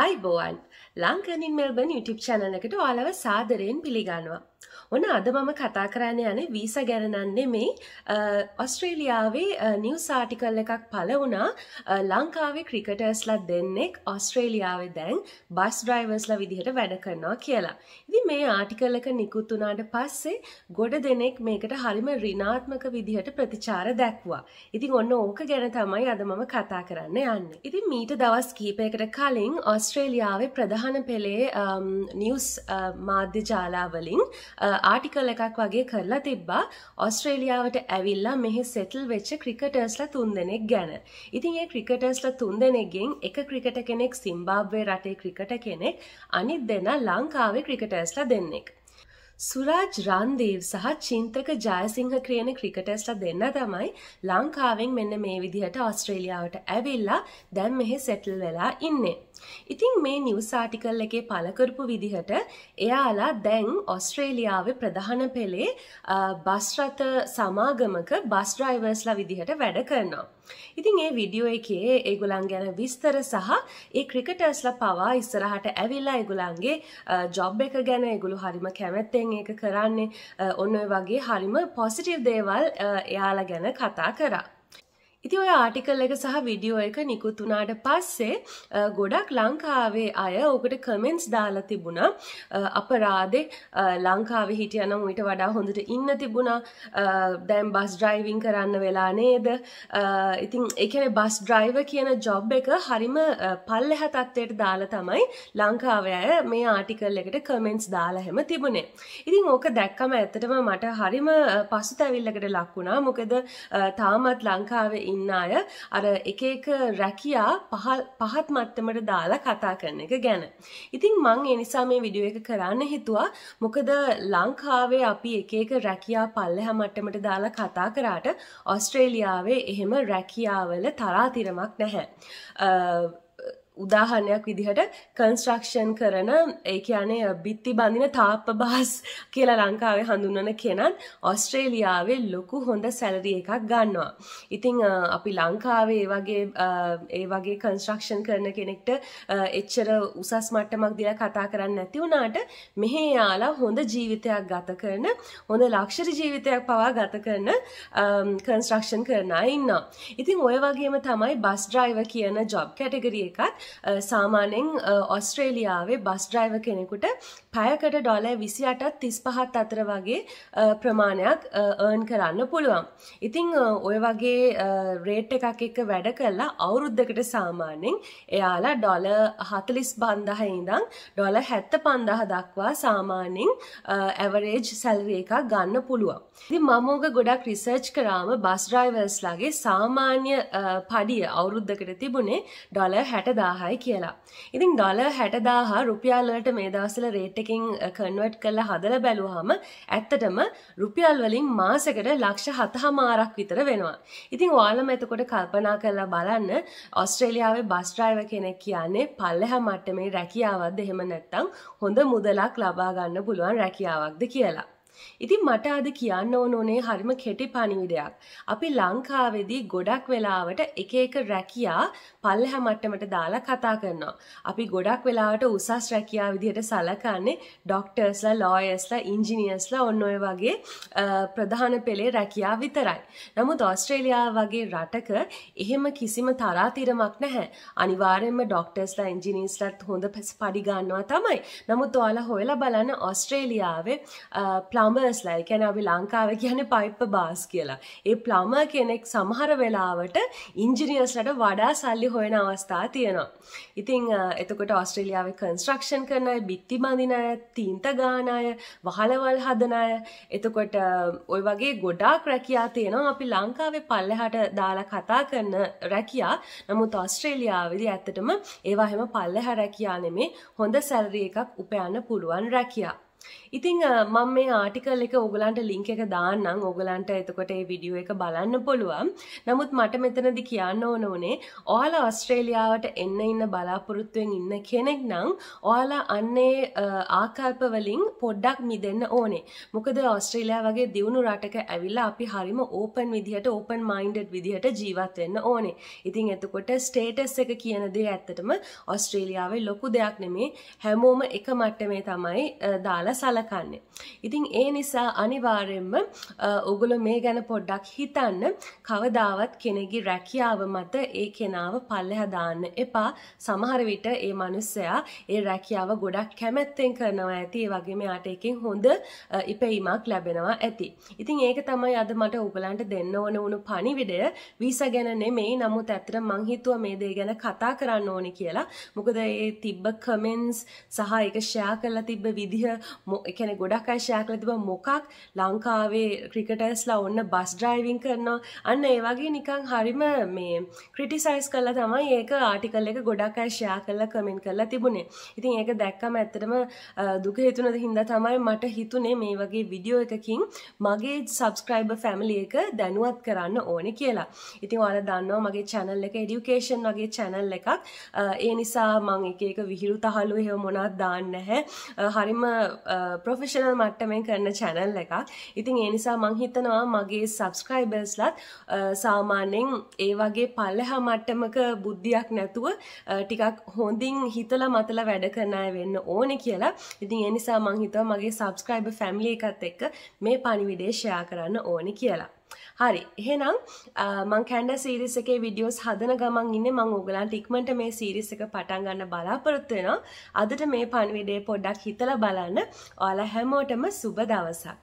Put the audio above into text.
අයිබෝවන් ලංකනින් Melbourne YouTube චැනලකට ඔයාලව සාදරයෙන් පිළිගන්නවා. ඔන්න අද මම කතා කරන්න යන වීස ගැරනන්නේ මේ ඔස්ට්‍රේලියාවේ නිවසාටිකල් එකක් පලවුණා ලංකාවේ ක්‍රිකටර්ස්ලා දෙන්නෙක් ඔස්ට්‍රේලියාවේ දැන් බස් ඩ්‍රයිවර්ස්ලා විදිහට වැඩ කරනවා කියලා. ඉති මේ ආටිකල් එක නිකුත්තුනාට පස්සේ ගොඩ දෙනෙක් මේකට හරිම රිනාත්මක විදිහට ප්‍රතිචාර දැක්වා. ඉතින් ඔන්න ඕක ගැන තමයි අද මම කතා කරන්න යන්න. ඉතින් මීට දවස් කීපයකට කලින් ඔස්ට්‍රේලියාවේ ප්‍රධාන පෙළේ නිවස් මාධ්‍ය ජාලාවලින් ආටිකල් එකක් වගේ කරලා තිබ්බා ඔස්ට්‍රේලියාවට ඇවිල්ලා මෙහි සෙටල් වෙච්ච ක්‍රිකටර්ස්ලා තුන් දෙනෙක් ගැන. ඉතින් ඒ ක්‍රිකටර්ස්ලා තුන් දෙනෙගෙන් එක ක්‍රිකට කෙනෙක් සිම්බාබ්වේ රටේ ක්‍රිකට කෙනෙක් අනිත් දෙනා ලංකාවේ ක්‍රිකටර්ස්ලා දෙන්නෙක්. සුරාජ් රන්දීව් සහ චින්තක ජයසිංහ ක්‍රියන ක්‍රිකටස්ලා දෙන්න තමයි ලංකාවෙන් මෙන්න මේ විදිහට ඔස්ට්‍රේලියාවට ඇවිල්ලා දැන් මෙහෙ සෙටල් වෙලා ඉන්නේ. ඉතින් මේ නිවස් ආටිකල් එකේ පළ කරපු විදිහට එයාලා දැන් ඔස්ට්‍රේලියාවේ ප්‍රධාන පෙළේ බස් රථ සමාගමක බස් ඩ්‍රයිවර්ස්ලා විදිහට වැඩ කරනවා. ඉතින් ඒ වීඩියෝ එකේ ඒගොල්ලන් ගැන විස්තර සහ ඒ ක්‍රිකටර්ස්ලා පවා ඉස්සරහට ඇවිල්ලා ඒගොල්ලන්ගේ ජොබ් එක ගැන ඒගොල්ලෝ හරිම කැමැත්තෙන් ඒක කරන්නේ ඔන්න ඔය වගේ හරිම පොසිටිව් දේවල් එයාලා ගැන කතා කරා. ඉති ඔය ආටිකල් එක සහ විඩියෝ එක නිකුත් වනාට පස්සේ ගොඩක් ලංකාවේ අය ඕකට කමෙන්ස් දාලා තිබුණ අපරාදෙ ලංකාව හිටිය නම් ඊට වඩා හොඳට ඉන්න තිබුණා දැම් බස් ඩ්‍රයිවිං කරන්න වෙලා නේද ඉතින් එකන බස් ඩ්‍රයිව කියන ජොබ් එක හරිම පල්ල හැතත්වයට දාලා තමයි ලංකාවය මේ ආටිකල් එකට කමෙන්ස් දාලා හැම තිබුණේ ඉතින් ඕක දැක්කම ඇත්තටම මට හරිම පසු තැවිල්ලකට ලක්වුණා මොකද තාමත් ලංකාවේ ඉන්න අය අර එක එක රැකියා පහත් මට්ටමට දාලා කතා කරන එක ගැන. ඉතින් මං ඒ නිසා මේ විඩියෝ එක කරන්න හිතුවා. මොකද ලංකාවේ අපි එක එක රැකියා පල්ලෙහා මට්ටමට දාලා කතා කරාට ඔස්ට්‍රේලියාවේ එහෙම රැකියාවල තරාතිරමක් නැහැ. උදාහරණයක් විදිහට කන්ස්ට්‍රක්ෂන් කරන ඒ කියන්නේ බිත්ති බඳින තාප්ප බාස් කියලා ලංකාවේ හඳුන්වන කෙනත් ඔස්ට්‍රේලියාවේ ලොකු හොඳ සැලරි එකක් ගන්නවා. ඉතින් අපි ලංකාවේ වගේ ඒ වගේ කන්ස්ට්‍රක්ෂන් කරන කෙනෙක්ට එච්චර උසස් මට්ටමක් දීලා කතා කරන්න නැති වුණාට මෙහි යාලා හොඳ ජීවිතයක් ගත කරන හොඳ ලක්ෂරි ජීවිතයක් පවා ගත කරන කන්ස්ට්‍රක්ෂන් කරන අය ඉන්නවා. ඉතින් ওই වගේම තමයි බස් ඩ්‍රයිවර් කියන ජොබ් කැටගරි එකත් සාමානෙන් ඔස්ට්‍රේලියාවේ බස් ඩ්‍රයිව කෙනෙකුට පැයකට ඩොලර් විසි අටත් තිස් පහත් අතර වගේ ප්‍රමාණයක් ඒර්න් කරන්න පුළුවන්. ඉතිං ඔය වගේ රේට් එකක් එක්ක වැඩ කරලා අවුරුද්ධකට සාමාන්‍යෙන් එයාලා ඩොල හතලිස් බන්ධහ ඉඳං ඩොල හැත්ත පන්දහ දක්වා සාමාන්‍යෙන් ඇවරේජ් සැල්වේ එකක් ගන්න පුළුවන්. ති මමෝග ගොඩක් රිසර්ච් කරාම බස් ඩ්‍රයිවර්ස්ලාගේ සාමාන්‍ය පඩිය අවුරුද්ධකට තිබුණේ ඩොල හැටදා දාහයි කියලා. ඉතින් ඩොල හැටදාහ රුපියල්ලට මේ දවසල රේට්ටකින් කන්වට් eh, කල්ල හදල බැලුහම ඇත්තටම රුපියල් වලින් මාසකට ලක්ෂ හතහ මාරක් විතර වෙනවා. ඉතින් වාලම එතකොට කල්පනා කරලා බලන්න ඔස්ට්‍රේලියාවේ බස්ට්‍රයිව කෙනෙක් කියන්නේ පල්ලහ මට්ට මේ රැකියාවත්ද එහෙම නැත්තං හොඳ මුදලක් ලබාගන්න පුළුවන් රැකියාවක්ද කියලා. ඉතින් මට අද කියන්න ඕන ඕනේ හරිම කෙටි පණිවිඩයක්. අපි ලංකාවේදී ගොඩක් වෙලාවට එක එක රැකියා පල්ලෙහා මට්ටමට දාලා කතා කරනවා. අපි ගොඩක් වෙලාවට උසස් රැකියා විදිහට සලකන්නේ ડોක්ටර්ස්ලා, ලෝයර්ස්ලා, ඉන්ජිනියර්ස්ලා ඔන්න ඔය වගේ ප්‍රධාන පෙළේ රැකියා විතරයි. නමුත් ඕස්ට්‍රේලියාව වගේ රටක එහෙම කිසිම තරාතිරමක් නැහැ. අනිවාර්යයෙන්ම ડોක්ටර්ස්ලා, ඉන්ජිනියර්ස්ලාත් හොඳ පඩි ගන්නවා තමයි. නමුත් ඔයාලා හොයලා බලන්න ඕස්ට්‍රේලියාවේ ප්ලම්බර්ස් ලයි කැන අපි ලංකාව කියන පයිප්ප බාස් කියලා ඒ ප්ලම කෙනෙක් සමහර වෙලාවට ඉංජිනියස්ලට වඩා සල්ලි හොයන අවස්ථා තියෙනවා ඉතිං එතකොට ඔස්ට්‍රේලියාව කන්ස්ට්‍රක්ෂන් කරනය බිත්ති බඳිනය තීන්ත ගානය වහලවල් හදනය එතකොට ඔය වගේ ගොඩාක් රැකයා තියෙනවා අපි ලංකාවේ පල්ලෙහට දාලා කතා කරන රැකයා නමුත් ඔස්ට්‍රේලියාවදි ඇත්තටම ඒවාහෙම පල්ලෙහ රැකයා නෙමේ හොඳ සැල්රිය එකක් උපයන්න පුළුවන් රැකයා ඉතිං මම මේ ආටිකල් එක ඔගලන්ට ලිංක එක දාන්නම් ඔගලන්ට එතකොට ඒ විඩියෝ එක බලන්න පුළුවන් නමුත් මට මෙතනදි කියන්න ඕන උනේ ඔයාලා ඔස්ට්‍රේලියාවට එන්න ඉන්න බලාපොරොත්තුවෙන් ඉන්න කෙනෙක් නම් ඔයාලා අන්නේ ආකල්ප වලින් පොඩ්ඩක් මිදෙන්න ඕනේ මොකද ඔස්ට්‍රේලියා වගේ දියුණු රටක ඇවිල්ලා අපි හරිම ඕපන් විදිහට ඕපන් මයින්ඩඩ් විදිහට ජීවත් වෙන්න ඕනේ ඉතින් එතකොට ස්ටේටස් එක කියන දේ ඇත්තටම ඔස්ට්‍රේලියාවේ ලොකු දෙයක් නෙමේ හැමෝම එක මට්ටමේ තමයි දාලා සලකන්නේ. ඉතින් ඒ නිසා අනිවාර්යෙන්ම ඔගොල්ලෝ මේ ගැන පොඩ්ඩක් හිතන්න කවදාවත් කෙනෙකුගේ රැකියාව මත ඒ කෙනාව පල්ලෙහා දාන්න එපා. සමහර විට ඒ මනුස්සයා ඒ රැකියාව ගොඩක් කැමැත්තෙන් කරනවා ඇති. ඒ වගේම යාට එකෙන් හොඳ ඉපැීමක් ලැබෙනවා ඇති. ඉතින් ඒක තමයි අද මට ඔයගලන්ට දෙන්න ඕන වුණු පණිවිඩය. වීසා ගැන නෙමෙයි. නමුත් ඇත්තට මං හිතුවා මේ දේ ගැන කතා කරන්න ඕනේ කියලා. මොකද ඒ තිබ්බ කමෙන්ට්ස් සහ ඒක ෂෙයා කරලා තිබ්බ විදිහ එකන ගොඩක් අයි ශයකලතිබ මොකක් ලංකාවේ ක්‍රිකටස්ලා ඔන්න බස් ඩ්‍රයිවිං කරනවා අන්න ඒවගේ නිකං හරිම මේ ක්‍රටිසයිස් කල්ලා තමයි ඒක ආටිකල් එක ගොඩක් අයි ශයා කල්ලා කමින් කරලා තිබුණේ ඉතින් ඒක දැක්කම ඇත්තටම දුක හිතුනද හින්දා තමයි මට හිතුනේ මේ වගේ විඩියෝ එකකින් මගේ සබස්ක්‍රයිබ ෆැමිලි එක දැනුවත් කරන්න ඕන කියලා ඉතින් ඔයාල දන්නවා මගේ චැනල් එක එඩියුකේෂන් වගේ චැනල් එකක් ඒ නිසා මං එක එක විහිරු තහළු එහෙම මොනවත් දාන්න නැහැ හරිම ප්‍රොෆෙෂනල් uh, මට්ටමෙන් කරන චැනල් එකක් ඉතින් ඒ නිසා මං හිතනවා මගේ සබස්ක්‍රයිබර්ස්ලත් uh, සාමාන්‍යෙන් ඒ වගේ පල්ලෙහා මට්ටමක බුද්ධියක් නැතුව uh, ටිකක් හොඳින් හිතලා මතලා වැඩ කරනය වෙන්න ඕන කියලා ඉතින් ඒ නිසා මං හිතව මගේ සබස්ක්‍රයිබ ෆැම්ලි එකත් එක්ක මේ පණිවිඩේ ෂයා කරන්න ඕනි කියලා හරි එහෙනම් මං කැන්ඩ සීරිස් එකේ විඩියෝස් හදන ගමන් ඉන්න මං ඕගලන්ට ඉක්මට මේ සීරිස් එක පටන් ගන්න බලාපොරොත්තු වෙනවා අදට මේ පණවිඩේ පොඩ්ඩක් හිතලා බලන්න ඔයාලා හැමෝටම සුබ දවසක්